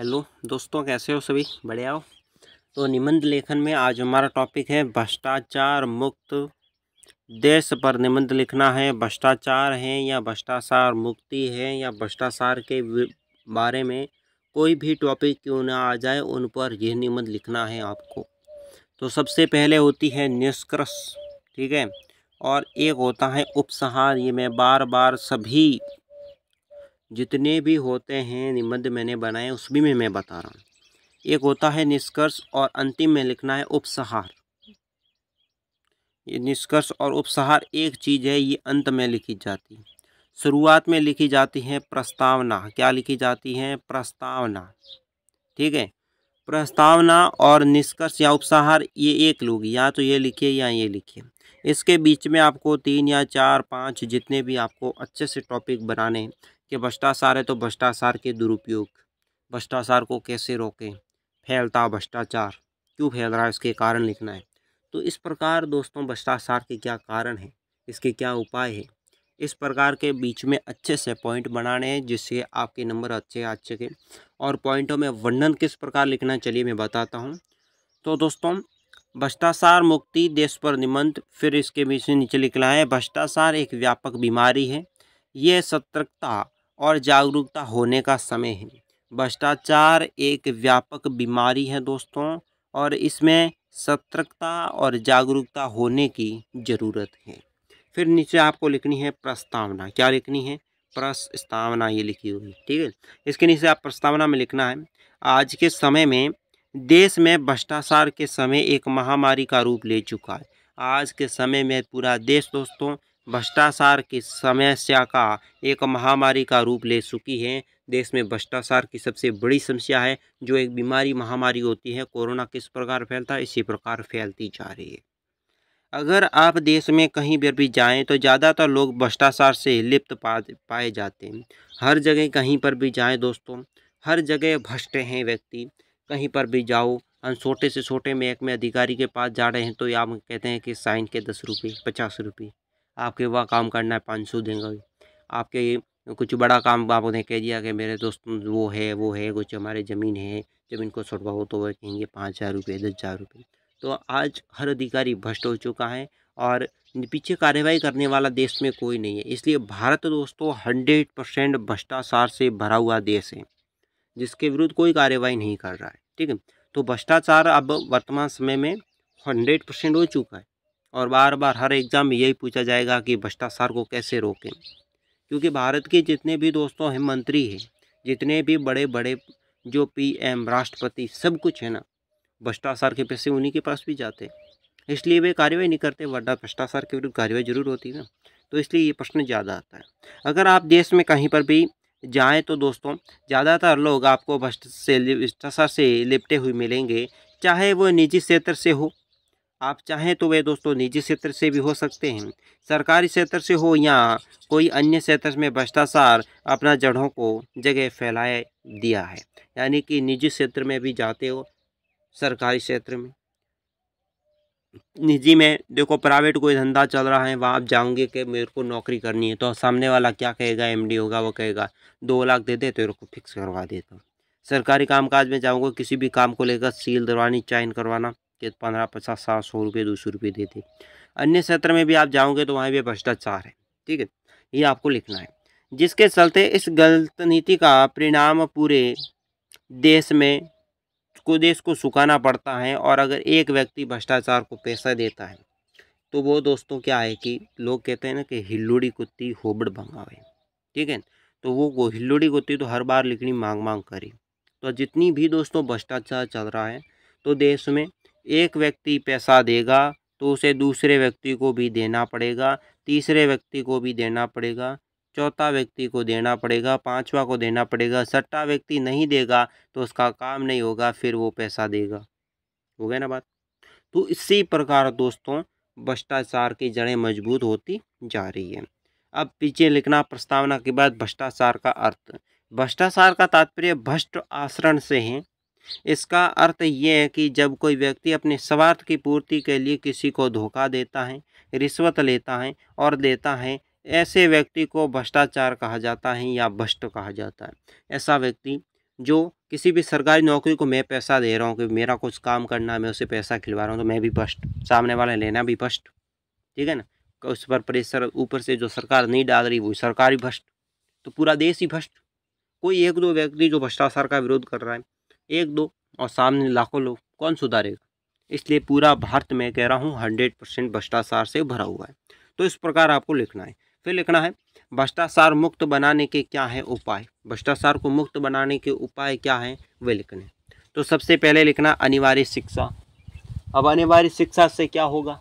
Hello दोस्तों कैसे हो सभी बड़े आओ तो निबंध लेखन में आज हमारा टॉपिक है भ्रष्टाचार मुक्त देश पर निबंध लिखना है भ्रष्टाचार है या भ्रष्टाचार मुक्ति है या भ्रष्टाचार के बारे में कोई भी टॉपिक क्यों ना आ जाए उन पर यह निबंध लिखना है आपको तो सबसे पहले होती है निष्कर्ष ठीक है और एक होता है उपसंहार ये मैं बार बार सभी जितने भी होते हैं निबंध मैंने बनाए उसमें में मैं बता रहा हूँ एक होता है निष्कर्ष और अंतिम में लिखना है उपसहार ये निष्कर्ष और उपसहार एक चीज़ है ये अंत में लिखी जाती है शुरुआत में लिखी जाती है प्रस्तावना क्या लिखी जाती है प्रस्तावना ठीक है प्रस्तावना और निष्कर्ष या उपसहार ये एक लोग या तो ये लिखिए या ये लिखिए इसके बीच में आपको तीन या चार पाँच जितने भी आपको अच्छे से टॉपिक बनाने कि भ्रष्टाचार है तो भ्रष्टाचार के दुरुपयोग भ्रष्टाचार को कैसे रोकें फैलता भ्रष्टाचार क्यों फैल रहा है इसके कारण लिखना है तो इस प्रकार दोस्तों भ्रष्टाचार के क्या कारण हैं इसके क्या उपाय है इस प्रकार के बीच में अच्छे से पॉइंट बनाने हैं जिससे आपके नंबर अच्छे आ सके और पॉइंटों में वर्णन किस प्रकार लिखना चलिए मैं बताता हूँ तो दोस्तों भ्रष्टाचार मुक्ति देश पर निमंत्र फिर इसके बीच में नीचे लिखना है भ्रष्टाचार एक व्यापक बीमारी है ये सतर्कता और जागरूकता होने का समय है भ्रष्टाचार एक व्यापक बीमारी है दोस्तों और इसमें सतर्कता और जागरूकता होने की ज़रूरत है फिर नीचे आपको लिखनी है प्रस्तावना क्या लिखनी है प्रस्तावना ये लिखी हुई ठीक है इसके नीचे आप प्रस्तावना में लिखना है आज के समय में देश में भ्रष्टाचार के समय एक महामारी का रूप ले चुका है आज के समय में पूरा देश दोस्तों भ्रष्टाचार की समस्या का एक महामारी का रूप ले चुकी है देश में भ्रष्टाचार की सबसे बड़ी समस्या है जो एक बीमारी महामारी होती है कोरोना किस प्रकार फैलता है इसी प्रकार फैलती जा रही है अगर आप देश में कहीं पर भी जाएं तो ज़्यादातर लोग भ्रष्टाचार से लिप्त पा पाए जाते हैं हर जगह कहीं पर भी जाएं दोस्तों हर जगह भ्रष्ट हैं व्यक्ति कहीं पर भी जाओ हम छोटे से छोटे महकमे अधिकारी के पास जा रहे हैं तो आप कहते हैं कि साइन के दस रुपये पचास रुपये आपके वह काम करना है पाँच सौ देंगे आपके कुछ बड़ा काम आप उन्हें कह दिया कि मेरे दोस्त वो है वो है कुछ हमारे ज़मीन है जब इनको छुटवाओ तो वह कहेंगे पाँच हज़ार रुपये दस हज़ार रुपये तो आज हर अधिकारी भ्रष्ट हो चुका है और पीछे कार्रवाई करने वाला देश में कोई नहीं है इसलिए भारत दोस्तों हंड्रेड परसेंट भ्रष्टाचार से भरा हुआ देश है जिसके विरुद्ध कोई कार्रवाई नहीं कर रहा है ठीक है तो भ्रष्टाचार अब वर्तमान समय में हंड्रेड परसेंट हो चुका है और बार बार हर एग्ज़ाम में यही पूछा जाएगा कि भ्रष्टाचार को कैसे रोकें क्योंकि भारत के जितने भी दोस्तों हैं मंत्री हैं जितने भी बड़े बड़े जो पीएम राष्ट्रपति सब कुछ है ना भ्रष्टाचार के पैसे उन्हीं के पास भी जाते हैं इसलिए वे कार्रवाई नहीं करते वड्डा भ्रष्टाचार के विरुद्ध कार्रवाई जरूर होती है ना तो इसलिए ये प्रश्न ज़्यादा आता है अगर आप देश में कहीं पर भी जाएं तो दोस्तों ज़्यादातर लोग आपको भ्रष्ट से भ्रष्टाचार से लिपटे हुए मिलेंगे चाहे वो निजी क्षेत्र से हो आप चाहें तो वे दोस्तों निजी क्षेत्र से भी हो सकते हैं सरकारी क्षेत्र से हो या कोई अन्य क्षेत्र में भ्रष्टाचार अपना जड़ों को जगह फैलाए दिया है यानी कि निजी क्षेत्र में भी जाते हो सरकारी क्षेत्र में निजी में देखो प्राइवेट कोई धंधा चल रहा है वहाँ आप जाओगे कि मेरे को नौकरी करनी है तो सामने वाला क्या कहेगा एमडी होगा वो कहेगा दो लाख दे दे तो मेरे को फिक्स करवा देता हूँ सरकारी कामकाज में जाऊँगा किसी भी काम को लेकर सील दरवानी चाइन करवाना कि पंद्रह पचास सात सौ रुपये दो सौ रुपये देते अन्य क्षेत्र में भी आप जाओगे तो वहाँ भी भ्रष्टाचार है ठीक है ये आपको लिखना है जिसके चलते इस गलत नीति का परिणाम पूरे देश में को देश को सुखाना पड़ता है और अगर एक व्यक्ति भ्रष्टाचार को पैसा देता है तो वो दोस्तों क्या है कि लोग कहते हैं ना कि हिल्लुड़ी कुत्ती होबड़ भंगावे ठीक है तो वो हिल्लुड़ी कुत्ती तो हर बार लिखनी मांग मांग करी तो जितनी भी दोस्तों भ्रष्टाचार चल रहा है तो देश में एक व्यक्ति पैसा देगा तो उसे दूसरे व्यक्ति को भी देना पड़ेगा तीसरे व्यक्ति को भी देना पड़ेगा चौथा व्यक्ति को देना पड़ेगा पांचवा को देना पड़ेगा सट्टा व्यक्ति नहीं देगा तो उसका काम नहीं होगा फिर वो पैसा देगा हो गया ना बात तो इसी प्रकार दोस्तों भ्रष्टाचार की जड़ें मजबूत होती जा रही है अब पीछे लिखना प्रस्तावना के बाद भ्रष्टाचार का अर्थ भ्रष्टाचार का तात्पर्य भ्रष्ट आचरण से है इसका अर्थ ये है कि जब कोई व्यक्ति अपने स्वार्थ की पूर्ति के लिए किसी को धोखा देता है रिश्वत लेता है और देता है ऐसे व्यक्ति को भ्रष्टाचार कहा जाता है या भ्रष्ट कहा जाता है ऐसा व्यक्ति जो किसी भी सरकारी नौकरी को मैं पैसा दे रहा हूँ कि मेरा कुछ काम करना है मैं उसे पैसा खिलवा रहा हूँ तो मैं भी भ्रष्ट सामने वाला लेना भी भ्रष्ट ठीक है ना उस पर प्रेशर ऊपर से जो सरकार नहीं डाल रही वो सरकारी भ्रष्ट तो पूरा देश ही भ्रष्ट कोई एक दो व्यक्ति जो भ्रष्टाचार का विरोध कर रहा है एक दो और सामने लाखों लोग कौन सुधारेगा इसलिए पूरा भारत में कह रहा हूँ हंड्रेड परसेंट भ्रष्टाचार से भरा हुआ है तो इस प्रकार आपको लिखना है फिर लिखना है भ्रष्टाचार मुक्त बनाने के क्या है उपाय भ्रष्टाचार को मुक्त बनाने के उपाय क्या हैं वे लिखने तो सबसे पहले लिखना अनिवार्य शिक्षा अब अनिवार्य शिक्षा से क्या होगा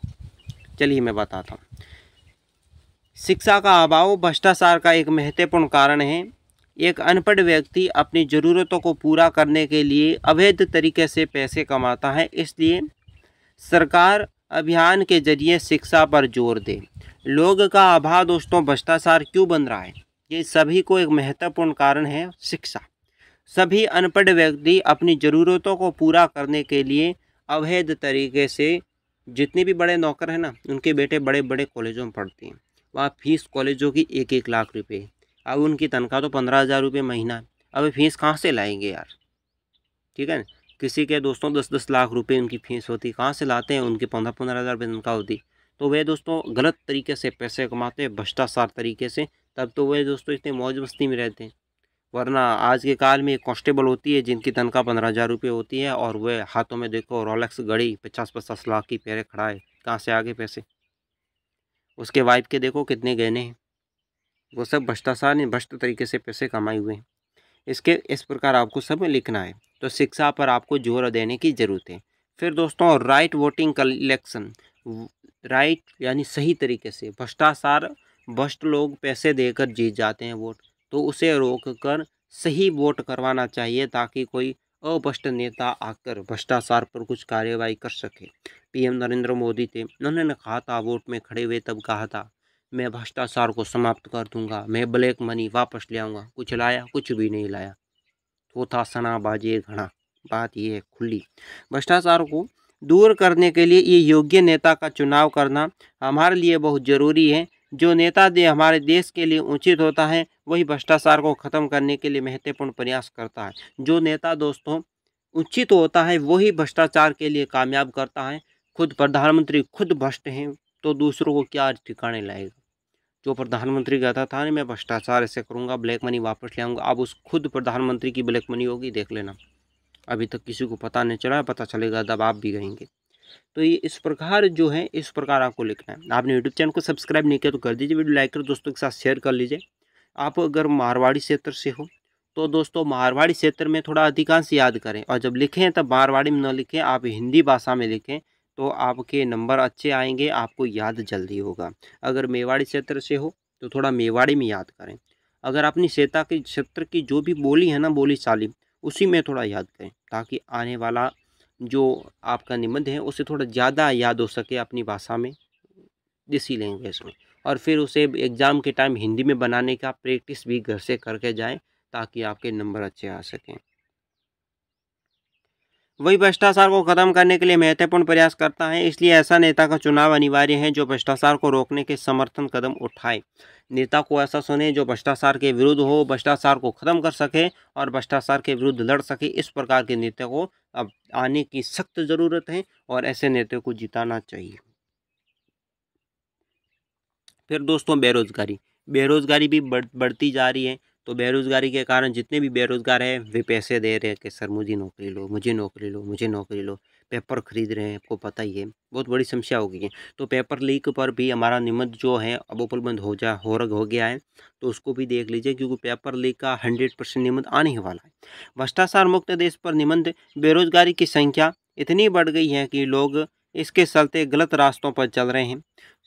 चलिए मैं बताता हूँ शिक्षा का अभाव भ्रष्टाचार का एक महत्वपूर्ण कारण है एक अनपढ़ व्यक्ति अपनी ज़रूरतों को पूरा करने के लिए अवैध तरीके से पैसे कमाता है इसलिए सरकार अभियान के जरिए शिक्षा पर जोर दे लोग का आभा दोस्तों भ्रष्टाचार क्यों बन रहा है ये सभी को एक महत्वपूर्ण कारण है शिक्षा सभी अनपढ़ व्यक्ति अपनी ज़रूरतों को पूरा करने के लिए अवैध तरीके से जितने भी बड़े नौकर हैं ना उनके बेटे बड़े बड़े कॉलेजों में पढ़ते हैं वहाँ फीस कॉलेजों की एक एक लाख रुपये अब उनकी तनख्वाह तो पंद्रह हज़ार रुपये महीना अब फीस कहाँ से लाएंगे यार ठीक है ना किसी के दोस्तों दस दस लाख रुपए उनकी फीस होती कहाँ से लाते हैं उनकी पंद्रह पंद्रह हज़ार रुपये तनख्वाह होती तो वे दोस्तों गलत तरीके से पैसे कमाते हैं भ्रष्टाचार तरीके से तब तो वे दोस्तों इतने मौज मस्ती में रहते हैं वरना आज के काल में एक कॉन्स्टेबल होती है जिनकी तनख्वाह पंद्रह हज़ार रुपये होती है और वह हाथों में देखो रोलेक्स घड़ी पचास पचास लाख की पैरें खड़ा है कहाँ से आगे पैसे उसके वाइफ के देखो कितने गहने हैं वो सब भ्रष्टाचार ने भ्रष्ट तरीके से पैसे कमाए हुए हैं इसके इस प्रकार आपको सब लिखना है तो शिक्षा पर आपको जोर देने की ज़रूरत है फिर दोस्तों राइट वोटिंग कलेक्शन राइट यानी सही तरीके से भ्रष्टाचार भ्रष्ट लोग पैसे देकर जीत जाते हैं वोट तो उसे रोक कर सही वोट करवाना चाहिए ताकि कोई अभ्रष्ट नेता आकर भ्रष्टाचार पर कुछ कार्रवाई कर सके पीएम नरेंद्र मोदी थे उन्होंने कहा था वोट में खड़े हुए तब कहा था मैं भ्रष्टाचार को समाप्त कर दूंगा मैं ब्लैक मनी वापस ले आऊँगा कुछ लाया कुछ भी नहीं लाया थोथा सना बाजे घना बात यह है खुली भ्रष्टाचार को दूर करने के लिए ये योग्य नेता का चुनाव करना हमारे लिए बहुत ज़रूरी है जो नेता दे हमारे देश के लिए उचित होता है वही भ्रष्टाचार को ख़त्म करने के लिए महत्वपूर्ण प्रयास करता है जो नेता दोस्तों उचित होता है वही भ्रष्टाचार के लिए कामयाब करता है खुद प्रधानमंत्री खुद भ्रष्ट हैं तो दूसरों को क्या ठिकाने लाएगा जो प्रधानमंत्री कहता था ना मैं भ्रष्टाचार ऐसे करूँगा ब्लैक मनी वापस ले आऊँगा अब उस खुद प्रधानमंत्री की ब्लैक मनी होगी देख लेना अभी तक किसी को पता नहीं चला पता चलेगा तब आप भी गएंगे तो ये इस प्रकार जो है इस प्रकार आपको लिखना है आपने यूट्यूब चैनल को सब्सक्राइब नहीं किया तो कर दीजिए वीडियो लाइक कर दोस्तों के साथ शेयर कर लीजिए आप अगर मारवाड़ी क्षेत्र से हो तो दोस्तों मारवाड़ी क्षेत्र में थोड़ा अधिकांश याद करें और जब लिखें तब मारवाड़ी में न लिखें आप हिंदी भाषा में लिखें तो आपके नंबर अच्छे आएंगे आपको याद जल्दी होगा अगर मेवाड़ी क्षेत्र से हो तो थोड़ा मेवाड़ी में याद करें अगर अपनी सेता के क्षेत्र की जो भी बोली है ना बोली शाली उसी में थोड़ा याद करें ताकि आने वाला जो आपका निबंध है उसे थोड़ा ज़्यादा याद हो सके अपनी भाषा में देसी लैंग्वेज में और फिर उसे एग्ज़ाम के टाइम हिंदी में बनाने का प्रैक्टिस भी घर से करके जाएं ताकि आपके नंबर अच्छे आ सकें वही भ्रष्टाचार को खत्म करने के लिए महत्वपूर्ण प्रयास करता है इसलिए ऐसा नेता का चुनाव अनिवार्य है जो भ्रष्टाचार को रोकने के समर्थन कदम उठाए नेता को ऐसा सुने जो भ्रष्टाचार के विरुद्ध हो भ्रष्टाचार को खत्म कर सके और भ्रष्टाचार के विरुद्ध लड़ सके इस प्रकार के नेता को अब आने की सख्त ज़रूरत है और ऐसे नेता को जिताना चाहिए फिर दोस्तों बेरोज़गारी बेरोज़गारी भी बढ़ती जा रही है तो बेरोज़गारी के कारण जितने भी बेरोज़गार हैं वे पैसे दे रहे हैं कि सर मुझे नौकरी लो मुझे नौकरी लो मुझे नौकरी लो पेपर ख़रीद रहे हैं आपको पता ही है बहुत बड़ी समस्या हो गई है तो पेपर लीक पर भी हमारा निमंत्र जो है अब उपलब्ध हो जा हो हो गया है तो उसको भी देख लीजिए क्योंकि पेपर लीक का हंड्रेड परसेंट निमत आने वाला है भ्रष्टाचार मुक्त देश पर निबंध बेरोजगारी की संख्या इतनी बढ़ गई है कि लोग इसके चलते गलत रास्तों पर चल रहे हैं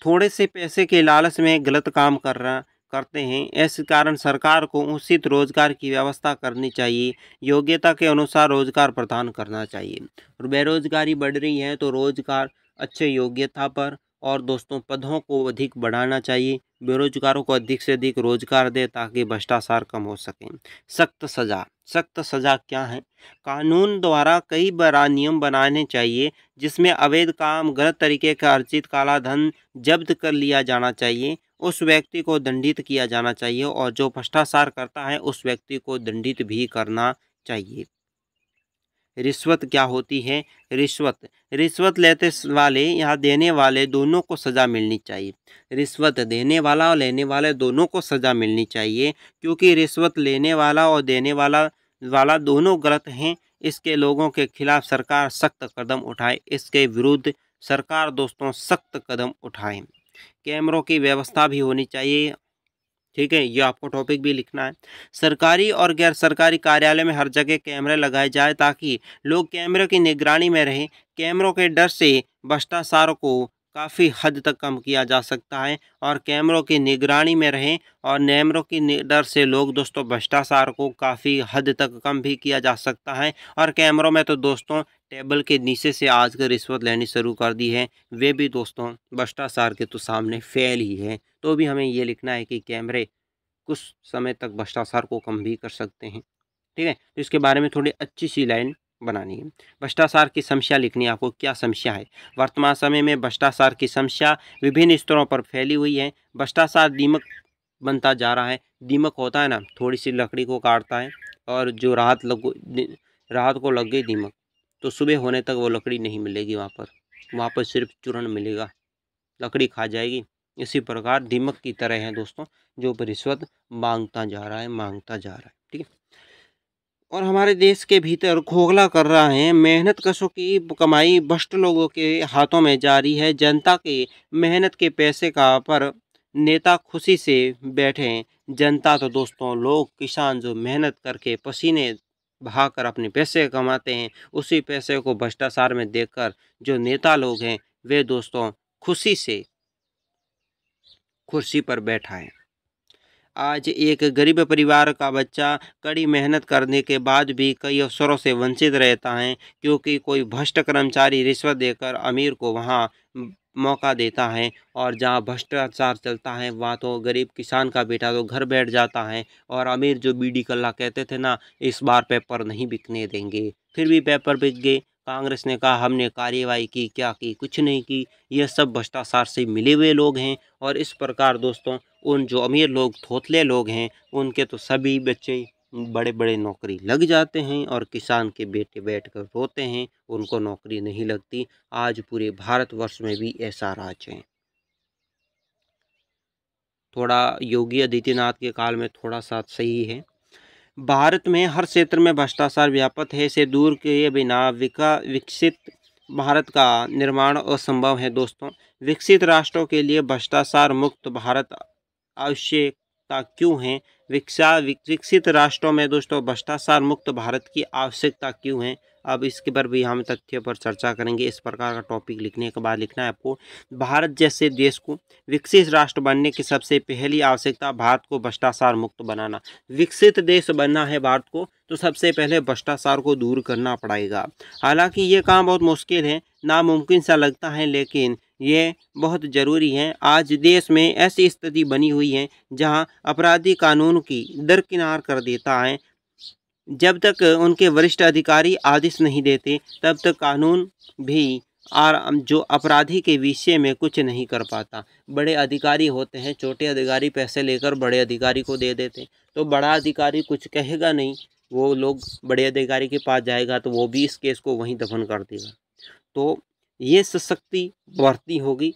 थोड़े से पैसे के लालच में गलत काम कर रहा करते हैं इस कारण सरकार को उचित रोजगार की व्यवस्था करनी चाहिए योग्यता के अनुसार रोजगार प्रदान करना चाहिए और बेरोजगारी बढ़ रही है तो रोजगार अच्छे योग्यता पर और दोस्तों पदों को अधिक बढ़ाना चाहिए बेरोजगारों को अधिक से अधिक रोजगार दे ताकि भ्रष्टाचार कम हो सके सख्त सज़ा सख्त सज़ा क्या है कानून द्वारा कई बड़ा नियम बनाने चाहिए जिसमें अवैध काम गलत तरीके का अर्जित काला धन जब्त कर लिया जाना चाहिए उस व्यक्ति को दंडित किया जाना चाहिए और जो भ्रष्टाचार करता है उस व्यक्ति को दंडित भी करना चाहिए रिश्वत क्या होती है रिश्वत रिश्वत लेते वाले या देने वाले दोनों को सज़ा मिलनी चाहिए रिश्वत देने वाला और लेने वाले दोनों को सज़ा मिलनी चाहिए क्योंकि रिश्वत लेने वाला और देने वाला वाला दोनों गलत हैं इसके लोगों के खिलाफ सरकार सख्त कदम उठाए इसके विरुद्ध सरकार दोस्तों सख्त कदम उठाए कैमरों की व्यवस्था भी होनी चाहिए ठीक है ये आपको टॉपिक भी लिखना है सरकारी और गैर सरकारी कार्यालय में हर जगह कैमरे लगाए जाए ताकि लोग कैमरों की निगरानी में रहें कैमरों के डर से भ्रष्टाचार को काफ़ी हद तक कम किया जा सकता है और कैमरों की निगरानी में रहें और नैमरों की डर से लोग दोस्तों भ्रष्टाचार को काफ़ी हद तक कम भी किया जा सकता है और कैमरों में तो दोस्तों टेबल के नीचे से आज आजकल रिश्वत लेनी शुरू कर दी है वे भी दोस्तों भ्रष्टाचार के तो सामने फैल ही है तो भी हमें ये लिखना है कि कैमरे कुछ समय तक भ्रष्टाचार को कम भी कर सकते हैं ठीक है तो इसके बारे में थोड़ी अच्छी सी लाइन बनानी है भ्रष्टाचार की समस्या लिखनी है आपको क्या समस्या है वर्तमान समय में भ्रष्टाचार की समस्या विभिन्न स्तरों पर फैली हुई है भ्रष्टाचार दीमक बनता जा रहा है दीमक होता है ना थोड़ी सी लकड़ी को काटता है और जो राहत लग राहत को लग गई दीमक तो सुबह होने तक वो लकड़ी नहीं मिलेगी वहाँ पर वहाँ पर सिर्फ चूर्ण मिलेगा लकड़ी खा जाएगी इसी प्रकार दीमक की तरह है दोस्तों जो रिश्वत मांगता जा रहा है मांगता जा रहा है और हमारे देश के भीतर खोखला कर रहा है मेहनत कशों की कमाई भ्रष्ट लोगों के हाथों में जारी है जनता के मेहनत के पैसे का पर नेता खुशी से बैठे हैं जनता तो दोस्तों लोग किसान जो मेहनत करके पसीने बहाकर अपने पैसे कमाते हैं उसी पैसे को भ्रष्टाचार में देखकर जो नेता लोग हैं वे दोस्तों खुशी से कुर्सी पर बैठा है आज एक गरीब परिवार का बच्चा कड़ी मेहनत करने के बाद भी कई अवसरों से वंचित रहता है क्योंकि कोई भ्रष्ट कर्मचारी रिश्वत देकर अमीर को वहाँ मौका देता है और जहाँ भ्रष्टाचार चलता है वहाँ तो गरीब किसान का बेटा तो घर बैठ जाता है और अमीर जो बीडी कल्ला कहते थे ना इस बार पेपर नहीं बिकने देंगे फिर भी पेपर बिक गए कांग्रेस ने कहा हमने कार्यवाही की क्या की कुछ नहीं की यह सब भ्रष्टाचार से मिले हुए लोग हैं और इस प्रकार दोस्तों उन जो अमीर लोग थोथले लोग हैं उनके तो सभी बच्चे बड़े बड़े नौकरी लग जाते हैं और किसान के बेटे बैठ कर रोते हैं उनको नौकरी नहीं लगती आज पूरे भारतवर्ष में भी ऐसा राज है थोड़ा योगी आदित्यनाथ के काल में थोड़ा सा सही है भारत में हर क्षेत्र में भ्रष्टाचार व्यापक है इसे दूर किए बिना विका विकसित भारत का निर्माण असंभव है दोस्तों विकसित राष्ट्रों के लिए भ्रष्टाचार मुक्त भारत आवश्यक आवश्यकता क्यों है विकसा विकसित राष्ट्रों में दोस्तों भ्रष्टाचार मुक्त भारत की आवश्यकता क्यों है अब इसके पर भी हम तथ्य पर चर्चा करेंगे इस प्रकार का टॉपिक लिखने के बाद लिखना है आपको भारत जैसे देश को विकसित राष्ट्र बनने की सबसे पहली आवश्यकता भारत को भ्रष्टाचार मुक्त बनाना विकसित देश बनना है भारत को तो सबसे पहले भ्रष्टाचार को दूर करना पड़ेगा हालांकि ये काम बहुत मुश्किल है नामुमकिन सा लगता है लेकिन ये बहुत ज़रूरी है आज देश में ऐसी स्थिति बनी हुई है जहां अपराधी कानून की दरकिनार कर देता है जब तक उनके वरिष्ठ अधिकारी आदेश नहीं देते तब तक कानून भी और जो अपराधी के विषय में कुछ नहीं कर पाता बड़े अधिकारी होते हैं छोटे अधिकारी पैसे लेकर बड़े अधिकारी को दे देते तो बड़ा अधिकारी कुछ कहेगा नहीं वो लोग बड़े अधिकारी के पास जाएगा तो वो भी इस केस को वहीं दफन कर देगा तो ये सशक्ति बढ़ती होगी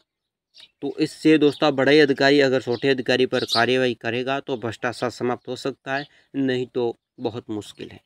तो इससे दोस्तों बड़े अधिकारी अगर छोटे अधिकारी पर कार्यवाही करेगा तो भ्रष्टाचार समाप्त हो सकता है नहीं तो बहुत मुश्किल है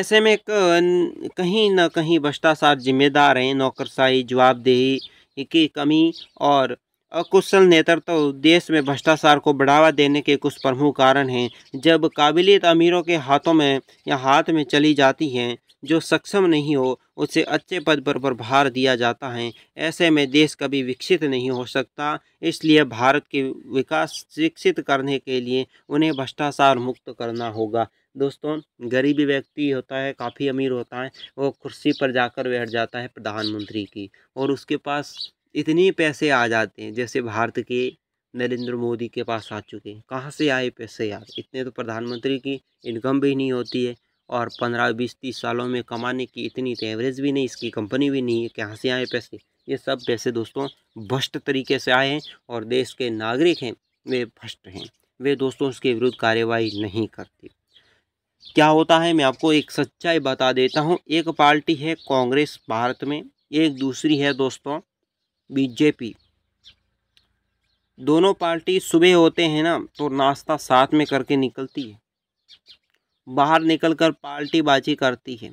ऐसे में कहीं ना कहीं भ्रष्टाचार जिम्मेदार हैं नौकरशाही जवाबदेही की कमी और अकुशल नेतृत्व तो देश में भ्रष्टाचार को बढ़ावा देने के कुछ प्रमुख कारण हैं जब काबिलियत अमीरों के हाथों में या हाथ में चली जाती हैं जो सक्षम नहीं हो उसे अच्छे पद पर प्रभार दिया जाता है ऐसे में देश कभी विकसित नहीं हो सकता इसलिए भारत के विकास विकसित करने के लिए उन्हें भ्रष्टाचार मुक्त करना होगा दोस्तों गरीबी व्यक्ति होता है काफ़ी अमीर होता है वो कुर्सी पर जाकर बैठ जाता है प्रधानमंत्री की और उसके पास इतने पैसे आ जाते हैं जैसे भारत के नरेंद्र मोदी के पास आ चुके हैं कहाँ से आए पैसे यार इतने तो प्रधानमंत्री की इनकम भी नहीं होती है और पंद्रह बीस तीस सालों में कमाने की इतनी तो एवरेज भी नहीं इसकी कंपनी भी नहीं है कि से आए पैसे ये सब पैसे दोस्तों भ्रष्ट तरीके से आए हैं और देश के नागरिक हैं वे भ्रष्ट हैं वे दोस्तों उसके विरुद्ध कार्रवाई नहीं करते क्या होता है मैं आपको एक सच्चाई बता देता हूँ एक पार्टी है कांग्रेस भारत में एक दूसरी है दोस्तों बीजेपी दोनों पार्टी सुबह होते हैं ना तो नाश्ता साथ में करके निकलती है बाहर निकलकर पार्टीबाजी करती है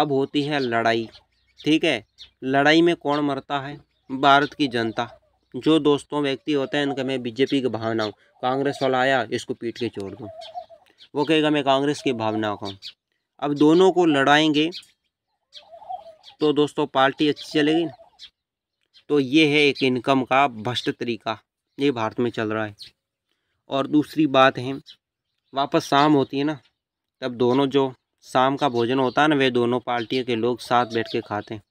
अब होती है लड़ाई ठीक है लड़ाई में कौन मरता है भारत की जनता जो दोस्तों व्यक्ति होते हैं इनका मैं बीजेपी की भावना हूँ कांग्रेस वाला आया इसको पीट के छोड़ दूँ वो कहेगा मैं कांग्रेस की भावना का हूँ अब दोनों को लड़ाएंगे तो दोस्तों पार्टी अच्छी चलेगी तो ये है एक इनकम का भ्रष्ट तरीका ये भारत में चल रहा है और दूसरी बात है वापस शाम होती है ना तब दोनों जो शाम का भोजन होता है ना वे दोनों पार्टियों के लोग साथ बैठ के खाते हैं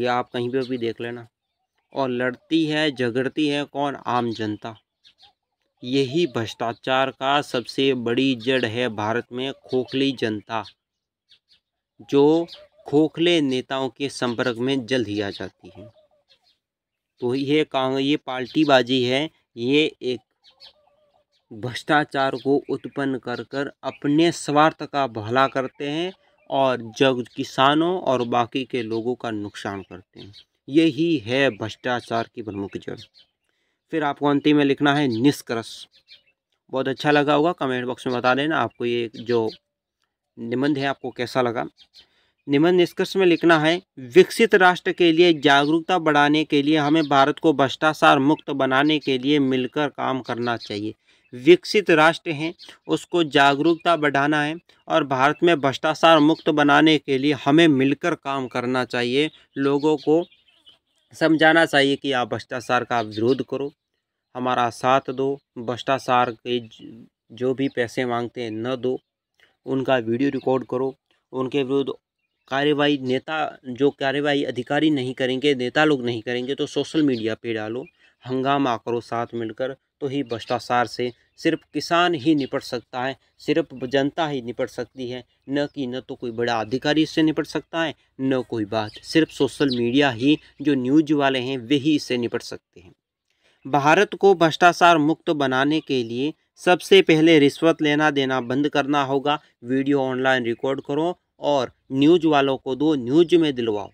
ये आप कहीं पर भी देख लेना और लड़ती है झगड़ती है कौन आम जनता यही भ्रष्टाचार का सबसे बड़ी जड़ है भारत में खोखली जनता जो खोखले नेताओं के संपर्क में जल्द ही आ जाती है तो ये कांग ये पार्टीबाजी है ये एक भ्रष्टाचार को उत्पन्न कर कर अपने स्वार्थ का भला करते हैं और जग किसानों और बाकी के लोगों का नुकसान करते हैं यही है भ्रष्टाचार की प्रमुख जड़ फिर आपको अंतिम में लिखना है निष्कर्ष बहुत अच्छा लगा होगा कमेंट बॉक्स में बता देना आपको ये जो निबंध है आपको कैसा लगा निबंध निष्कर्ष में लिखना है विकसित राष्ट्र के लिए जागरूकता बढ़ाने के लिए हमें भारत को भ्रष्टाचार मुक्त बनाने के लिए मिलकर काम करना चाहिए विकसित राष्ट्र हैं उसको जागरूकता बढ़ाना है और भारत में भ्रष्टाचार मुक्त बनाने के लिए हमें मिलकर काम करना चाहिए लोगों को समझाना चाहिए कि आप भ्रष्टाचार का विरोध करो हमारा साथ दो भ्रष्टाचार के जो भी पैसे मांगते हैं न दो उनका वीडियो रिकॉर्ड करो उनके विरुद्ध कार्यवाही नेता जो कार्यवाही अधिकारी नहीं करेंगे नेता लोग नहीं करेंगे तो सोशल मीडिया पे डालो हंगामा करो साथ मिलकर तो ही भ्रष्टाचार से सिर्फ किसान ही निपट सकता है सिर्फ जनता ही निपट सकती है न कि न तो कोई बड़ा अधिकारी इससे निपट सकता है न कोई बात सिर्फ सोशल मीडिया ही जो न्यूज वाले हैं वे ही इससे निपट सकते हैं भारत को भ्रष्टाचार मुक्त बनाने के लिए सबसे पहले रिश्वत लेना देना बंद करना होगा वीडियो ऑनलाइन रिकॉर्ड करो और न्यूज वालों को दो न्यूज में दिलवाओ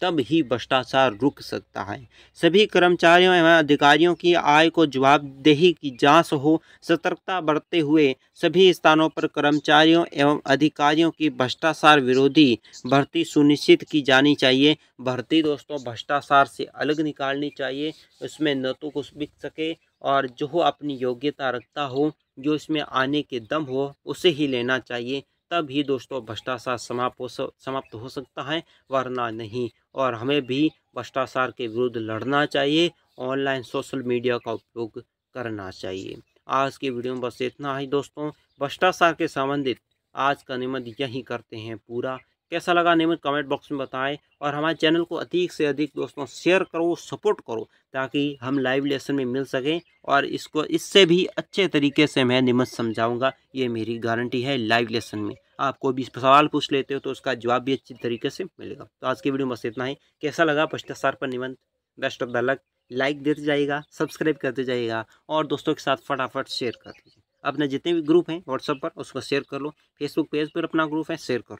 तब ही भ्रष्टाचार रुक सकता है सभी कर्मचारियों एवं अधिकारियों की आय को जवाबदेही की जांच हो सतर्कता बढ़ते हुए सभी स्थानों पर कर्मचारियों एवं अधिकारियों की भ्रष्टाचार विरोधी भर्ती सुनिश्चित की जानी चाहिए भर्ती दोस्तों भ्रष्टाचार से अलग निकालनी चाहिए उसमें न तो कुछ बिक सके और जो अपनी योग्यता रखता हो जो इसमें आने के दम हो उसे ही लेना चाहिए तब ही दोस्तों भ्रष्टाचार समाप्त हो समाप्त हो सकता है वरना नहीं और हमें भी भ्रष्टाचार के विरुद्ध लड़ना चाहिए ऑनलाइन सोशल मीडिया का उपयोग करना चाहिए आज के वीडियो में बस इतना ही दोस्तों भ्रष्टाचार के संबंधित आज का निबंध यही करते हैं पूरा कैसा लगा नियमित कमेंट बॉक्स में बताएं और हमारे चैनल को अधिक से अधिक दोस्तों शेयर करो सपोर्ट करो ताकि हम लाइव लेसन में मिल सकें और इसको इससे भी अच्छे तरीके से मैं नियमित समझाऊंगा ये मेरी गारंटी है लाइव लेसन में आप कोई भी सवाल पूछ लेते हो तो उसका जवाब भी अच्छी तरीके से मिलेगा तो आज की वीडियो बस इतना ही कैसा लगा भ्रष्टाचार पर निमंत्र best of the luck like देते जाएगा सब्सक्राइब करते जाइएगा और दोस्तों के साथ फटाफट शेयर कर दीजिए अपने जितने भी ग्रुप हैं व्हाट्सअप पर उसको शेयर कर लो फेसबुक पेज पर अपना ग्रुप है शेयर कर लो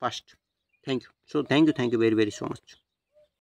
first. Thank you. So thank you, thank you very, very so much.